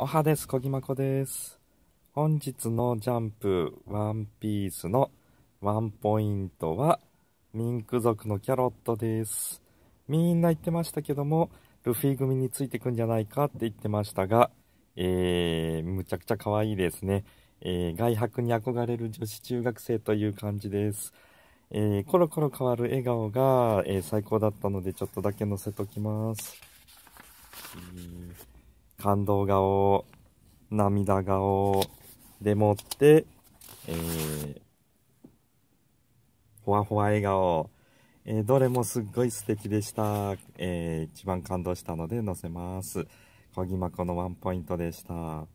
おはです。こぎまこです。本日のジャンプワンピースのワンポイントは、ミンク族のキャロットです。みんな言ってましたけども、ルフィ組についてくんじゃないかって言ってましたが、えー、むちゃくちゃ可愛いですね。えー、外泊に憧れる女子中学生という感じです。えー、コロコロ変わる笑顔が、えー、最高だったのでちょっとだけ載せときます。えー感動顔、涙顔でもって、えー、ほわほわ笑顔、えー、どれもすっごい素敵でした。えー、一番感動したので載せます。小木まこのワンポイントでした。